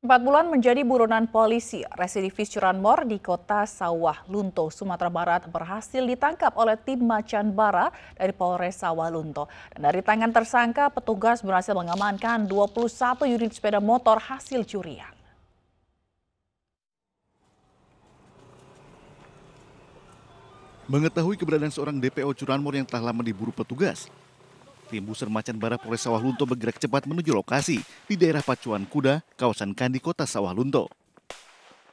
Empat bulan menjadi buronan polisi, residivis curanmor di kota Sawah Lunto, Sumatera Barat berhasil ditangkap oleh tim Macan Bara dari Polres Sawah Lunto. Dan dari tangan tersangka, petugas berhasil mengamankan 21 unit sepeda motor hasil curian. Mengetahui keberadaan seorang DPO curanmor yang telah lama diburu petugas, Tim Busur Macan Bara Polres Sawah Lunto bergerak cepat menuju lokasi di daerah Pacuan Kuda, kawasan Kandi, Kota Lunto.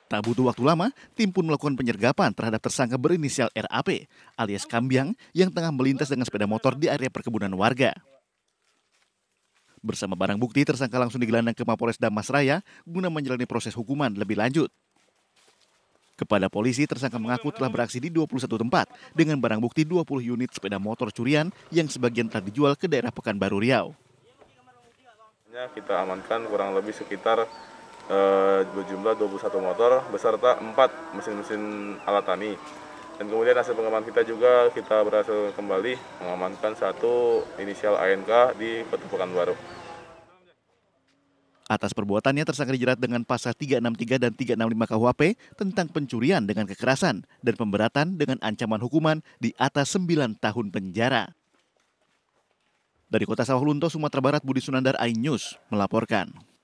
Tak butuh waktu lama, tim pun melakukan penyergapan terhadap tersangka berinisial RAP alias Kambiang yang tengah melintas dengan sepeda motor di area perkebunan warga. Bersama barang bukti, tersangka langsung digelandang ke Mapolres Damas Raya guna menjalani proses hukuman lebih lanjut. Kepada polisi, tersangka mengaku telah beraksi di 21 tempat dengan barang bukti 20 unit sepeda motor curian yang sebagian telah dijual ke daerah Pekanbaru Riau. Ya, kita amankan kurang lebih sekitar eh, jumlah 21 motor beserta 4 mesin-mesin alat tani. Dan kemudian hasil pengamanan kita juga kita berhasil kembali mengamankan satu inisial ANK di Kota Pekanbaru. Atas perbuatannya tersangka dijerat dengan pasal 363 dan 365 KUHP tentang pencurian dengan kekerasan dan pemberatan dengan ancaman hukuman di atas 9 tahun penjara. Dari Kota Sawah Lunto, Sumatera Barat, Budi Sunandar, News, melaporkan.